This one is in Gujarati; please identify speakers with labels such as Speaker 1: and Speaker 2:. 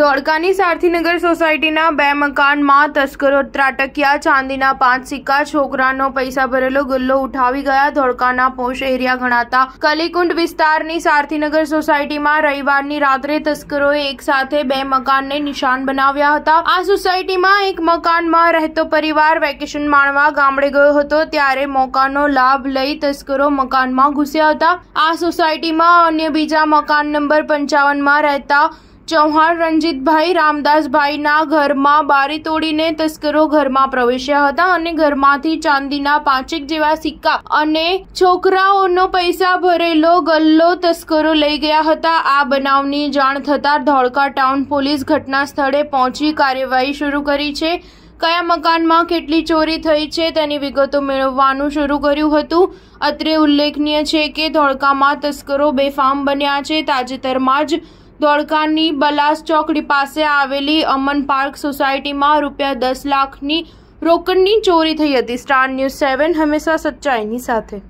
Speaker 1: ધોળકાની સારથીનગર સોસાયટીના બે મકાનમાં તસ્કરો ત્રાટક્યા ચાંદીના પાંચ સિક્કા છોકરાનો પૈસા ભરેલો ગુલ્લો ઉઠાવી ગયા ધોળકાના પોશ એરિયા ગણાતા કલીકુંડ વિસ્તારની સારથીનગર સોસાયટીમાં રવિવારની રાત્રે તસ્કરોએ એકસાથે બે મકાનને નિશાન બનાવ્યા હતા આ સોસાયટીમાં એક મકાનમાં રહેતો પરિવાર વેકેશન માણવા ગામડે ગયો હતો ત્યારે મોકાનો લાભ લઈ તસ્કરો મકાનમાં ઘૂસ્યા હતા આ સોસાયટીમાં અન્ય બીજા મકાન નંબર પંચાવનમાં રહેતા ચૌહાણ રણજીતભાઈ રામદાસભાઈના ઘરમાં બારી તોડીને તસ્કરો ઘરમાં પ્રવેશ્યા હતા અને ઘરમાંથી ચાંદીના પાંચેક જેવા સિક્કા અને છોકરાઓનો પૈસા ભરેલો ગલ્લો તસ્કરો લઈ ગયા હતા આ બનાવની જાણ થતાં ધોળકા ટાઉન પોલીસ ઘટના સ્થળે પહોંચી કાર્યવાહી શરૂ કરી છે કયા મકાનમાં કેટલી ચોરી થઈ છે તેની વિગતો મેળવવાનું શરૂ કર્યું હતું અત્રે ઉલ્લેખનીય છે કે ધોળકામાં તસ્કરો બેફામ બન્યા છે તાજેતરમાં જ ધોળકાની બલાસ ચોકડી પાસે આવેલી અમન પાર્ક સોસાયટીમાં રૂપિયા દસ લાખની રોકડની ચોરી થઈ હતી સ્ટાર ન્યૂઝ સેવન હંમેશા સચ્ચાઈની સાથે